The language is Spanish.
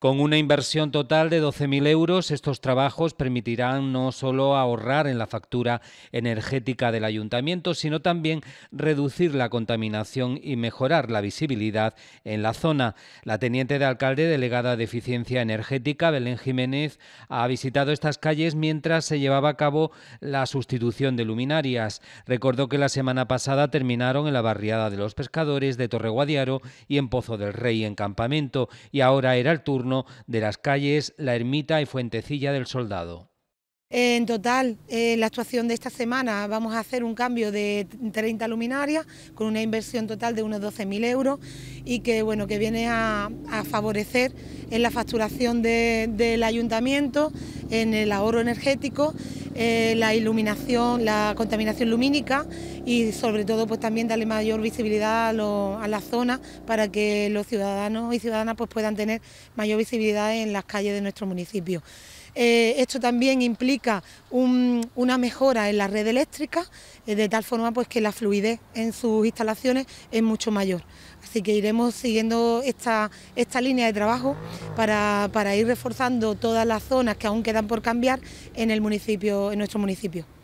Con una inversión total de 12.000 euros, estos trabajos permitirán no solo ahorrar en la factura energética del ayuntamiento, sino también reducir la contaminación y mejorar la visibilidad en la zona. La teniente de alcalde delegada de Eficiencia Energética, Belén Jiménez, ha visitado estas calles mientras se llevaba a cabo la sustitución de luminarias. Recordó que la semana pasada terminaron en la barriada de los pescadores de Torre Guadiaro y en Pozo del Rey en campamento, y ahora era el turno de las calles La Ermita y Fuentecilla del Soldado. En total, en eh, la actuación de esta semana vamos a hacer un cambio de 30 luminarias con una inversión total de unos 12.000 euros y que, bueno, que viene a, favorecer en la facturación del ayuntamiento, en el ahorro energético eh, la iluminación, la contaminación lumínica y sobre todo pues también darle mayor visibilidad a, la zona para que los ciudadanos y ciudadanas pues, puedan tener mayor visibilidad en las calles de nuestro municipio. Eh, esto también implica una mejora en la red eléctrica, eh, de tal forma pues, que la fluidez en sus instalaciones es mucho mayor. Así que iremos siguiendo esta, línea de trabajo para, para ir reforzando todas las zonas que aún quedan por cambiar en, el municipio, en nuestro municipio.